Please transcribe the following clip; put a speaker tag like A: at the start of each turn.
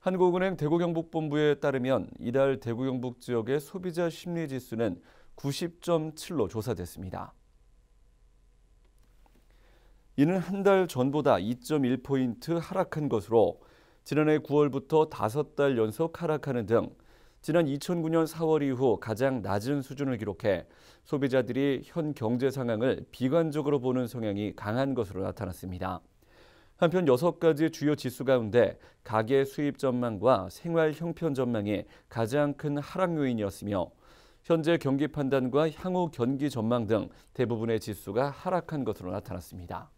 A: 한국은행 대구경북본부에 따르면 이달 대구경북 지역의 소비자 심리지수는 90.7로 조사됐습니다. 이는 한 달 전보다 2.1포인트 하락한 것으로 지난해 9월부터 5달 연속 하락하는 등 지난 2009년 4월 이후 가장 낮은 수준을 기록해 소비자들이 현 경제 상황을 비관적으로 보는 성향이 강한 것으로 나타났습니다. 한편 여섯 가지 주요 지수 가운데 가계 수입 전망과 생활 형편 전망이 가장 큰 하락 요인이었으며 현재 경기 판단과 향후 경기 전망 등 대부분의 지수가 하락한 것으로 나타났습니다.